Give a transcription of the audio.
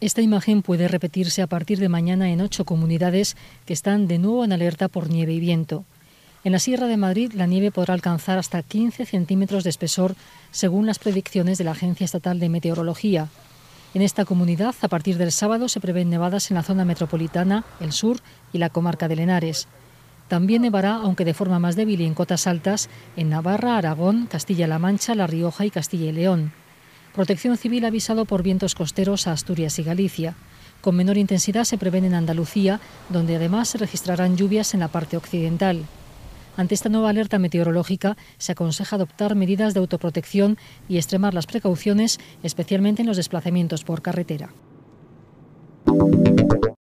Esta imagen puede repetirse a partir de mañana en ocho comunidades que están de nuevo en alerta por nieve y viento. En la Sierra de Madrid la nieve podrá alcanzar hasta 15 centímetros de espesor según las predicciones de la Agencia Estatal de Meteorología. En esta comunidad, a partir del sábado, se prevén nevadas en la zona metropolitana, el sur y la comarca de Lenares. También nevará, aunque de forma más débil y en cotas altas, en Navarra, Aragón, Castilla-La Mancha, La Rioja y Castilla y León. Protección Civil ha avisado por vientos costeros a Asturias y Galicia. Con menor intensidad se prevén en Andalucía, donde además se registrarán lluvias en la parte occidental. Ante esta nueva alerta meteorológica, se aconseja adoptar medidas de autoprotección y extremar las precauciones, especialmente en los desplazamientos por carretera.